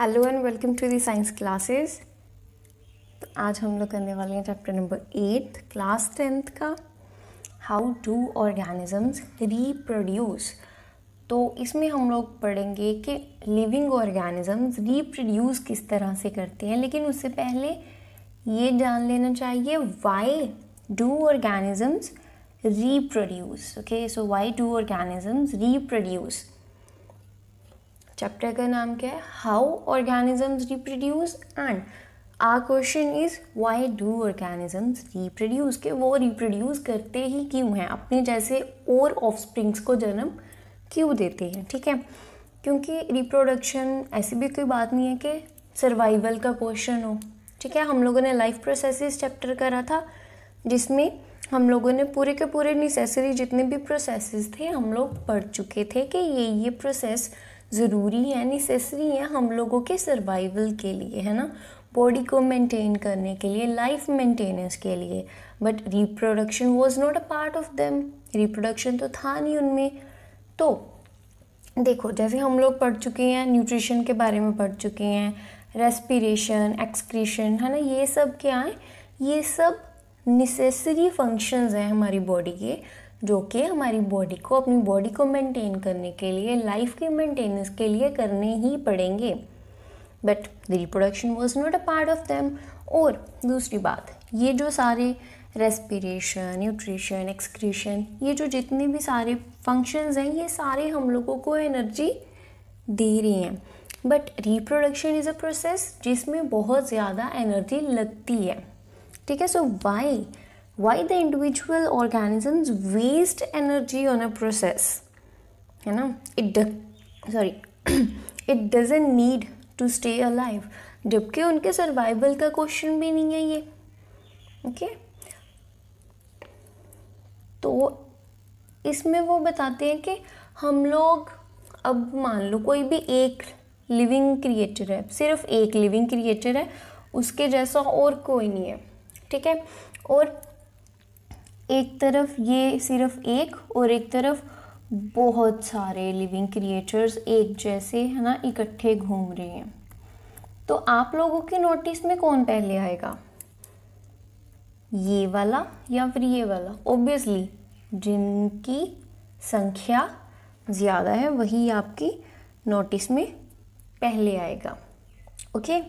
Hello and welcome to the science classes तो आज हम लोग करने वाले हैं chapter number eight class tenth का हाउ डू ऑर्गेनिजम्स रीप्रोड्यूस तो इसमें हम लोग पढ़ेंगे कि लिविंग ऑर्गेनिजम्स रीप्रोड्यूस किस तरह से करते हैं लेकिन उससे पहले ये जान लेना चाहिए why do organisms reproduce okay so why do organisms reproduce chapter का नाम क्या है how organisms reproduce and our question is why do organisms reproduce के वो रिप्रोड्यूस करते ही क्यों हैं अपने जैसे और स्प्रिंग्स को जन्म क्यों देते हैं ठीक है क्योंकि रिप्रोडक्शन ऐसी भी कोई बात नहीं है कि सर्वाइवल का क्वेश्चन हो ठीक है हम लोगों ने लाइफ प्रोसेसेस चैप्टर करा था जिसमें हम लोगों ने पूरे के पूरे निसेसरी जितने भी प्रोसेसेस थे हम लोग पढ़ चुके थे कि ये ये प्रोसेस ज़रूरी है नेसेसरी है हम लोगों के सर्वाइवल के लिए है ना बॉडी को मेंटेन करने के लिए लाइफ मेंटेनेंस के लिए but reproduction was not a part of them reproduction तो था नहीं उनमें तो देखो जैसे हम लोग पढ़ चुके हैं न्यूट्रिशन के बारे में पढ़ चुके हैं रेस्पिरेशन एक्सक्रीशन है ना ये सब क्या है ये सब नेसेसरी फंक्शंस हैं हमारी बॉडी के जो कि हमारी बॉडी को अपनी बॉडी को मेंटेन करने के लिए लाइफ के मेंटेनेंस के लिए करने ही पड़ेंगे but the reproduction was not a part of them और दूसरी बात ये जो सारे रेस्पिरेशन न्यूट्रिशन एक्सक्रीशन ये जो जितने भी सारे फंक्शंस हैं ये सारे हम लोगों को एनर्जी दे रही हैं but reproduction is a process जिसमें बहुत ज़्यादा एनर्जी लगती है ठीक है so why why the individual organisms waste energy on a process है ना it sorry it it need to stay a life जबकि उनके सर्वाइवल का क्वेश्चन भी नहीं है ये ओके तो इसमें वो बताते हैं कि हम लोग अब मान लो कोई भी एक लिविंग क्रिएटर है सिर्फ एक लिविंग क्रिएटर है उसके जैसा और कोई नहीं है ठीक है और एक तरफ ये सिर्फ एक और एक तरफ बहुत सारे लिविंग क्रिएटर्स एक जैसे है ना इकट्ठे घूम रहे हैं तो आप लोगों के नोटिस में कौन पहले आएगा ये वाला या फिर ये वाला ओब्वियसली जिनकी संख्या ज़्यादा है वही आपकी नोटिस में पहले आएगा ओके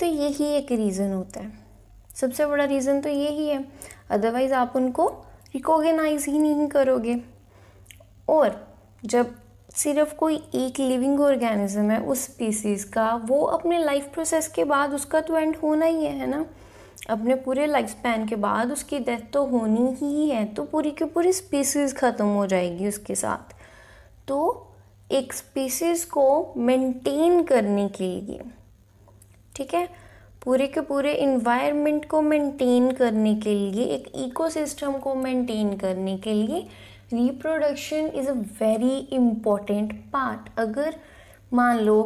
तो यही एक रीज़न होता है सबसे बड़ा रीज़न तो ये ही है अदरवाइज़ आप उनको रिकोगेनाइज ही नहीं करोगे और जब सिर्फ कोई एक लिविंग ऑर्गेनिज्म है उस स्पीसीज़ का वो अपने लाइफ प्रोसेस के बाद उसका तो एंड होना ही है ना अपने पूरे लाइफ स्पैन के बाद उसकी डेथ तो होनी ही है तो पूरी की पूरी स्पीसीज़ ख़त्म हो जाएगी उसके साथ तो एक स्पीसीज़ को मेंटेन करने के लिए ठीक है पूरे के पूरे इन्वायरमेंट को मेंटेन करने के लिए एक इकोसिस्टम को मेंटेन करने के लिए reproduction is a very important part अगर मान लो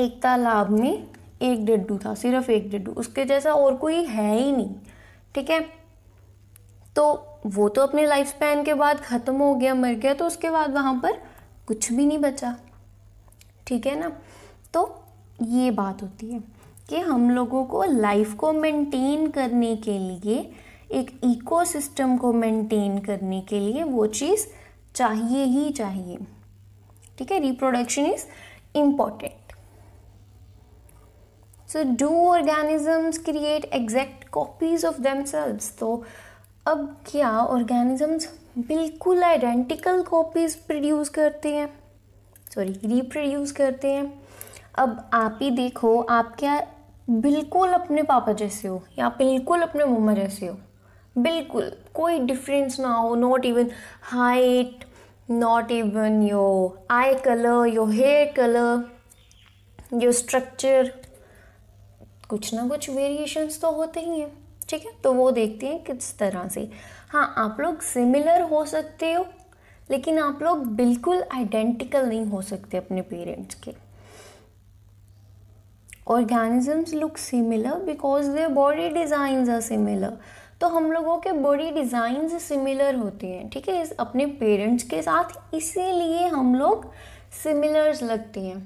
एक तालाब में एक डड्डू था सिर्फ एक डड्डू उसके जैसा और कोई है ही नहीं ठीक है तो वो तो अपने लाइफ स्पैन के बाद ख़त्म हो गया मर गया तो उसके बाद वहाँ पर कुछ भी नहीं बचा ठीक है ना तो ये बात होती है कि हम लोगों को लाइफ को मेंटेन करने के लिए एक इकोसिस्टम को मेंटेन करने के लिए वो चीज़ चाहिए ही चाहिए ठीक है reproduction is important so do organisms create exact copies of themselves तो अब क्या ऑर्गेनिजम्स बिल्कुल आइडेंटिकल कॉपीज प्रोड्यूस करते हैं सॉरी रिप्रोड्यूस करते हैं अब आप ही देखो आप क्या बिल्कुल अपने पापा जैसे हो या बिल्कुल अपने मम्मा जैसे हो बिल्कुल कोई डिफरेंस ना हो not even height not even your eye colour your hair colour your structure कुछ ना कुछ वेरिएशंस तो होते ही हैं ठीक है तो वो देखते हैं किस तरह से हाँ आप लोग सिमिलर हो सकते हो लेकिन आप लोग बिल्कुल आइडेंटिकल नहीं हो सकते अपने पेरेंट्स के organisms look similar because their body designs are similar तो हम लोगों के बॉडी डिज़ाइन सिमिलर होते हैं ठीक है इस अपने पेरेंट्स के साथ इसीलिए हम लोग सिमिलर्स लगते हैं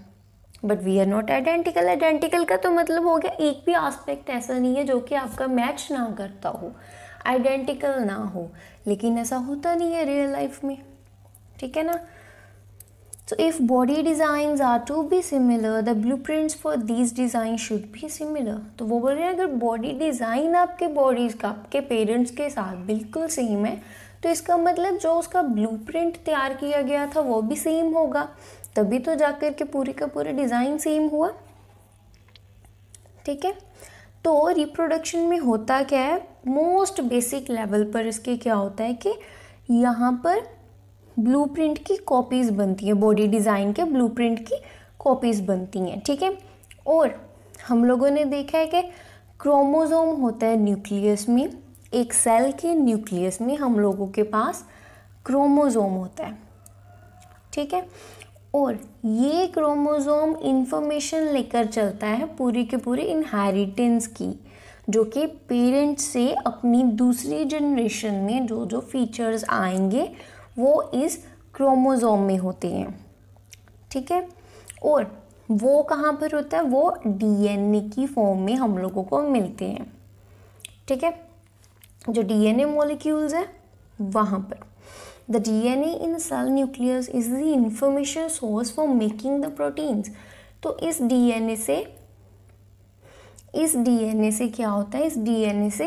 but we are not identical identical का तो मतलब हो गया एक भी आस्पेक्ट ऐसा नहीं है जो कि आपका मैच ना करता हो आइडेंटिकल ना हो लेकिन ऐसा होता नहीं है रियल लाइफ में ठीक है ना So if body designs are to be similar, the blueprints for these designs should be similar. तो वो बोल रहे हैं अगर बॉडी डिज़ाइन आपके बॉडीज़ का आपके पेरेंट्स के साथ बिल्कुल सेम है तो इसका मतलब जो उसका प्रिंट तैयार किया गया था वो भी सेम होगा तभी तो जाकर के पूरी का पूरा डिज़ाइन सेम हुआ ठीक है तो रिप्रोडक्शन में होता क्या है मोस्ट बेसिक लेवल पर इसके क्या होता है कि यहाँ पर ब्लूप्रिंट की कॉपीज़ बनती है बॉडी डिज़ाइन के ब्लूप्रिंट की कॉपीज़ बनती हैं ठीक है ठीके? और हम लोगों ने देखा है कि क्रोमोज़ोम होता है न्यूक्लियस में एक सेल के न्यूक्लियस में हम लोगों के पास क्रोमोज़ोम होता है ठीक है और ये क्रोमोज़ोम इन्फॉर्मेशन लेकर चलता है पूरी के पूरे इनहेरिटेंस की जो कि पेरेंट्स से अपनी दूसरी जनरेशन में जो जो फीचर्स आएंगे वो इस क्रोमोज़ोम में होती हैं ठीक है और वो कहाँ पर होता है वो डीएनए की फॉर्म में हम लोगों को मिलते हैं ठीक है जो डीएनए मॉलिक्यूल्स है वहाँ पर the DNA in cell nucleus is the information source for making the proteins तो इस डीएनए से इस डीएनए से क्या होता है इस डी एन ए से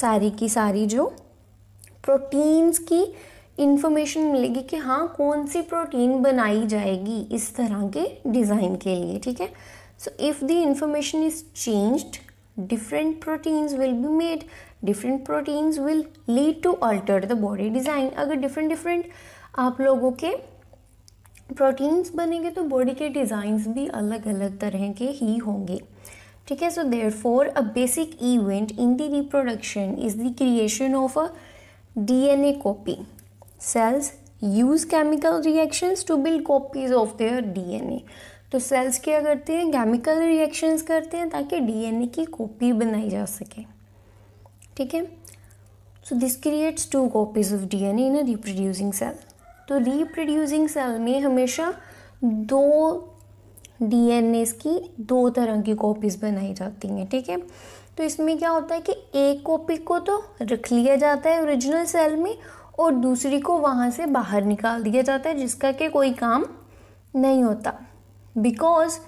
सारी की सारी जो प्रोटीन्स की इन्फॉर्मेशन मिलेगी कि हाँ कौन सी प्रोटीन बनाई जाएगी इस तरह के डिज़ाइन के लिए ठीक है so if the information is changed different proteins will be made different proteins will lead to alter the body design अगर डिफरेंट डिफरेंट आप लोगों के प्रोटीन्स बनेंगे तो बॉडी के डिज़ाइंस भी अलग अलग तरह के ही होंगे ठीक है so therefore a basic event in the reproduction is the creation of a D N A copy cells use chemical reactions to build copies of their DNA तो सेल्स क्या करते हैं केमिकल रिएक्शंस करते हैं ताकि DNA की copy बनाई जा सके ठीक है so this creates two copies of DNA in a reproducing cell तो रिप्रोड्यूसिंग सेल में हमेशा दो डीएनए की दो तरह की कॉपीज़ बनाई जाती हैं ठीक है तो इसमें क्या होता है कि एक कॉपी को तो रख लिया जाता है ओरिजिनल सेल में और दूसरी को वहाँ से बाहर निकाल दिया जाता है जिसका कि कोई काम नहीं होता because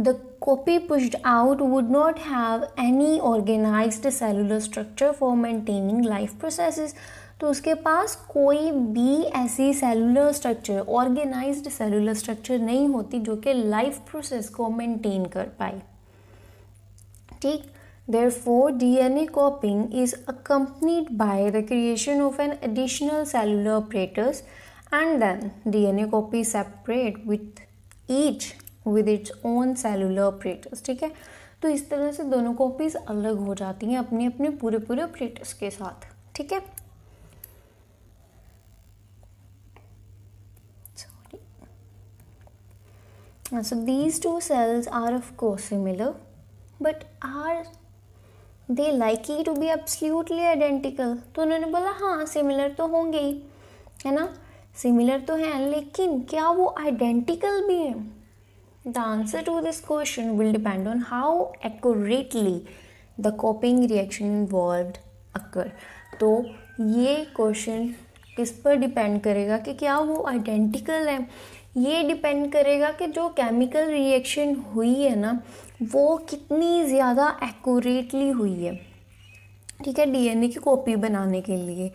the copy pushed out would not have any organise cellular structure for maintaining life processes तो उसके पास कोई भी ऐसी cellular structure organise cellular structure नहीं होती जो कि लाइफ प्रोसेस को मेंटेन कर पाए ठीक Therefore, DNA copying is accompanied by the creation of an additional cellular apparatus and then DNA copy separate with each with its own cellular apparatus. ठीक है तो इस तरह से दोनों copies अलग हो जाती हैं अपने अपने पूरे पूरे ऑपरेटर्स के साथ ठीक है Sorry. So these two cells are of course similar, but are they likely to be absolutely identical तो उन्होंने बोला हाँ सिमिलर तो होंगे ही है ना सिमिलर तो हैं लेकिन क्या वो आइडेंटिकल भी हैं the answer to this question will depend on how accurately the copying reaction involve occur तो ये क्वेश्चन किस पर डिपेंड करेगा कि क्या वो आइडेंटिकल है ये डिपेंड करेगा कि जो केमिकल रिएक्शन हुई है ना वो कितनी ज़्यादा एक्यूरेटली हुई है ठीक है डीएनए की कॉपी बनाने के लिए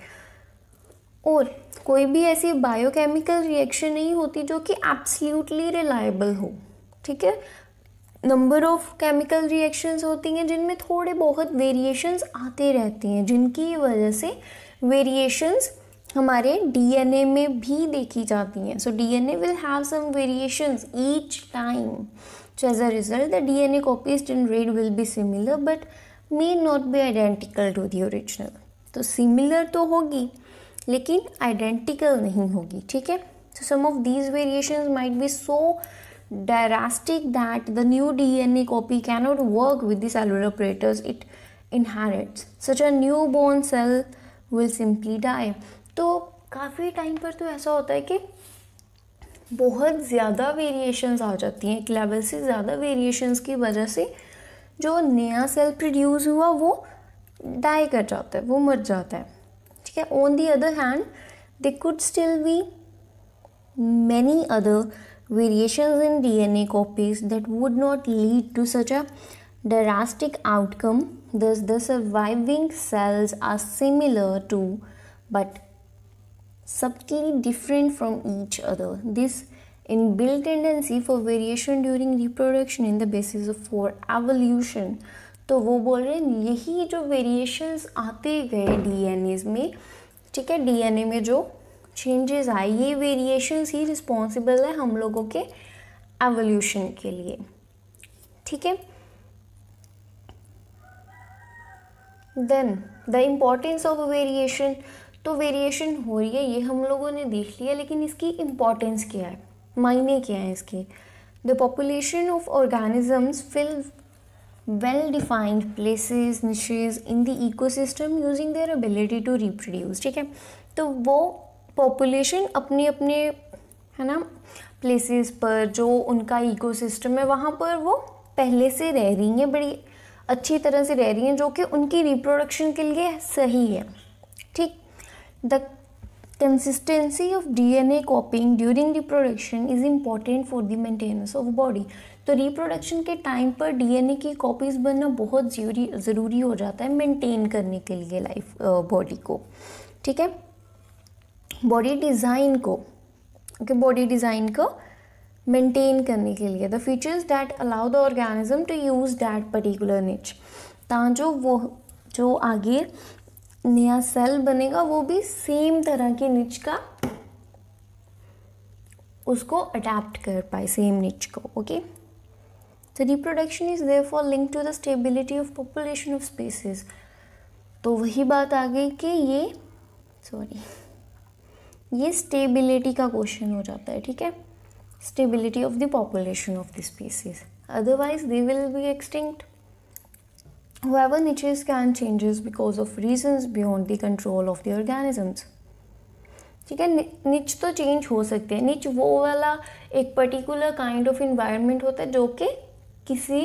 और कोई भी ऐसी बायोकेमिकल रिएक्शन नहीं होती जो कि एब्सल्यूटली रिलायबल हो ठीक है नंबर ऑफ केमिकल रिएक्शंस होती हैं जिनमें थोड़े बहुत वेरिएशंस आते रहते हैं जिनकी वजह से वेरिएशंस हमारे डीएनए में भी देखी जाती हैं so DNA will have some variations each time So as a result, the DNA copies generate will be similar but may not be identical to the original. तो similar तो होगी लेकिन identical नहीं होगी ठीक है So some of these variations might be so drastic that the new DNA copy cannot work with the cellular apparatus it inherits. Such a newborn cell will simply die. तो काफ़ी time पर तो ऐसा होता है कि बहुत ज़्यादा वेरिएशंस आ जाती हैं एक लेवल से ज़्यादा वेरिएशंस की वजह से जो नया सेल प्रोड्यूस हुआ वो डाई कर जाता है वो मर जाता है ठीक है on the other hand they could still be many other variation in D N A copies that would not lead to such a drastic outcome thus the surviving cells are similar to but subtly different from each other. This inbuilt tendency for variation during reproduction in the basis of for evolution. तो वो बोल रहे हैं यही जो variations आते गए DNA में ठीक है डीएनए में जो चेंजेस आए ये वेरिएशंस ही रिस्पॉन्सिबल है हम लोगों के एवोल्यूशन के लिए ठीक है then the importance of variation तो वेरिएशन हो रही है ये हम लोगों ने देख लिया लेकिन इसकी इम्पॉर्टेंस क्या है मायने क्या है इसके the population of organisms fill well defined places niches in the ecosystem using their ability to reproduce ठीक है तो वो पॉपुलेशन अपने अपने है ना प्लेसेस पर जो उनका इकोसिस्टम है वहाँ पर वो पहले से रह रही हैं बड़ी अच्छी तरह से रह रही हैं जो कि उनकी रिप्रोडक्शन के लिए सही है ठीक the of D N A copying during reproduction is important for the maintenance of body तो रिप्रोडक्शन के टाइम पर डी एन ए की कॉपीज बनना बहुत जरूरी ज़रूरी हो जाता है मेंटेन करने के लिए लाइफ बॉडी को ठीक है बॉडी डिज़ाइन को ओके बॉडी डिज़ाइन को मेंटेन करने के लिए the features that allow the organism to use that particular niche ता जो वो जो आगे नया सेल बनेगा वो भी सेम तरह की निच का उसको अडेप्ट कर पाए सेम निच को ओके तो reproduction is therefore link to the stability of population of species तो वही बात आ गई कि ये सॉरी ये स्टेबिलिटी का क्वेश्चन हो जाता है ठीक है stability of the population of the species otherwise they will be extinct However, niches can change because of reasons beyond the control of the organisms. ठीक है निच तो चेंज हो सकते हैं निच वो वाला एक पर्टिकुलर काइंड ऑफ इन्वायरमेंट होता है जो कि किसी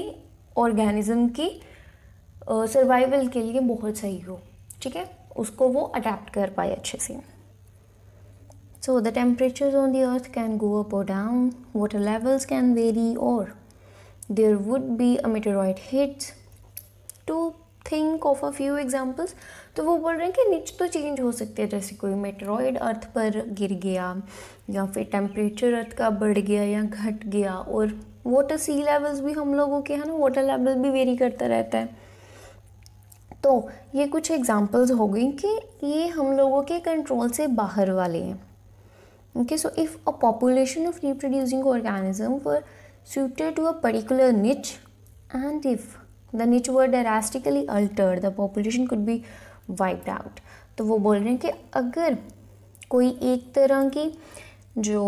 ऑर्गेनिज्म की सर्वाइवल uh, के लिए बहुत सही हो ठीक है उसको वो अडेप्ट कर पाए अच्छे से so the temperature on the earth can go up और down water levels can vary और there would be a meteoroid hits think of a few examples तो वो बोल रहे हैं कि नीच तो चेंज हो सकते हैं जैसे कोई मेट्रॉइड अर्थ पर गिर गया या फिर टेम्परेचर अर्थ का बढ़ गया या घट गया और वाटर सी लेवल्स भी हम लोगों के है ना वाटर लेवल भी वेरी करता रहता है तो ये कुछ एग्जाम्पल्स हो गई कि ये हम लोगों के कंट्रोल से बाहर वाले हैं okay so if a population of reproducing organism for suited to a particular niche and if the niche were drastically alter the population could be wiped out तो वो बोल रहे हैं कि अगर कोई एक तरह की जो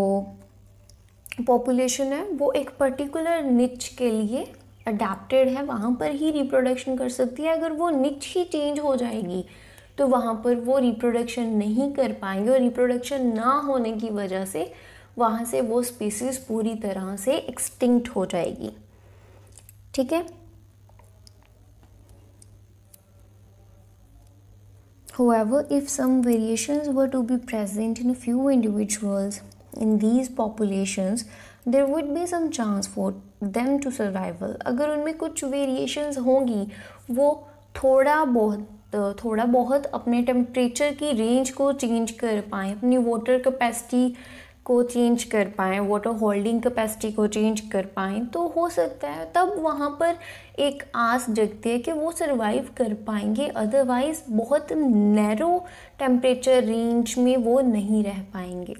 पॉपुलेशन है वो एक पर्टिकुलर निच के लिए अडेप्टेड है वहाँ पर ही रिप्रोडक्शन कर सकती है अगर वो निच ही चेंज हो जाएगी तो वहाँ पर वो रिप्रोडक्शन नहीं कर पाएंगे और रिप्रोडक्शन ना होने की वजह से वहाँ से वो स्पीसीज़ पूरी तरह से एक्सटिंक्ट हो जाएगी ठीक है However, if some variations were to be present in few individuals in these populations, there would be some chance for them to survive. अगर उनमें कुछ variations होंगी, वो थोड़ा बहुत थोड़ा बहुत अपने temperature की range को change कर पाएं, अपनी water capacity को चेंज कर पाएँ वाटर होल्डिंग कैपेसिटी को चेंज कर पाएँ तो हो सकता है तब वहाँ पर एक आस जगती है कि वो सरवाइव कर पाएंगे अदरवाइज़ बहुत नैरो टेम्परेचर रेंज में वो नहीं रह पाएंगे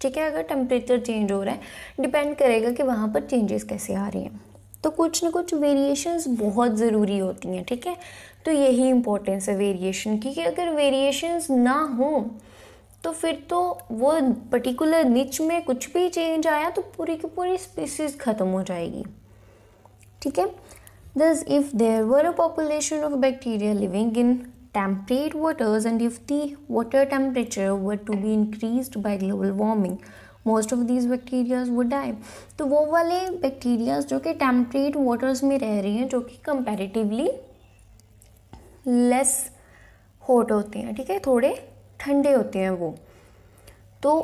ठीक है अगर टेम्परेचर चेंज हो रहा है डिपेंड करेगा कि वहाँ पर चेंजेस कैसे आ रही हैं तो कुछ ना कुछ वेरिएशंस बहुत ज़रूरी होती हैं ठीक है तो यही इंपॉर्टेंस है वेरिएशन की कि अगर वेरिएशंस ना हों तो फिर तो वो पर्टिकुलर निच में कुछ भी चेंज आया तो पूरी की पूरी स्पीसीज ख़त्म हो जाएगी ठीक है thus if there were a population of bacteria living in temperate waters and if the water temperature were to be increase by global warming most of these bacterias would die तो वो वाले bacterias जो कि temperate waters में रह रही हैं जो कि कंपेरेटिवली लेस हॉट होते हैं ठीक है थोड़े ठंडे होते हैं वो तो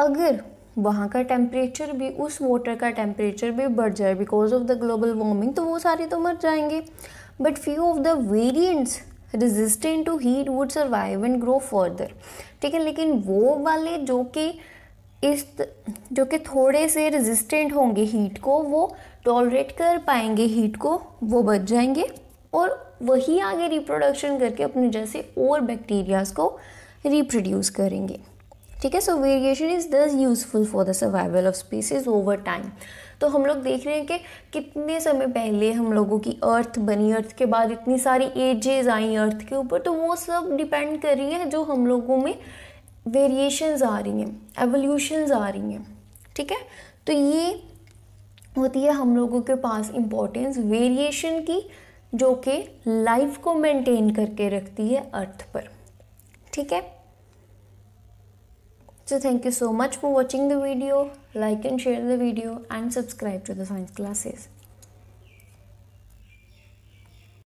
अगर वहाँ का टेम्परेचर भी उस वाटर का टेम्परेचर भी बढ़ जाए because of the global warming तो वो सारे तो मर जाएंगे but few of the variants resistant to heat would survive and grow further ठीक है लेकिन वो वाले जो कि इस जो कि थोड़े से रेजिस्टेंट होंगे हीट को वो टॉलरेट कर पाएंगे हीट को वो बच जाएंगे और वही आगे रिप्रोडक्शन करके अपने जैसे और बैक्टीरियाज को रिप्रोड्यूस करेंगे ठीक है so variation is thus useful for the survival of species over time तो हम लोग देख रहे हैं कि कितने समय पहले हम लोगों की अर्थ बनी अर्थ के बाद इतनी सारी एजेज आई अर्थ के ऊपर तो वो सब डिपेंड कर रही हैं जो हम लोगों में वेरिएशंस आ रही हैं एवोल्यूशंस आ रही हैं ठीक है तो ये होती है हम लोगों के पास इम्पोर्टेंस वेरिएशन की जो कि लाइफ को मेंटेन करके रखती है अर्थ पर ठीक है so thank you so much for watching the video like and share the video and subscribe to the science classes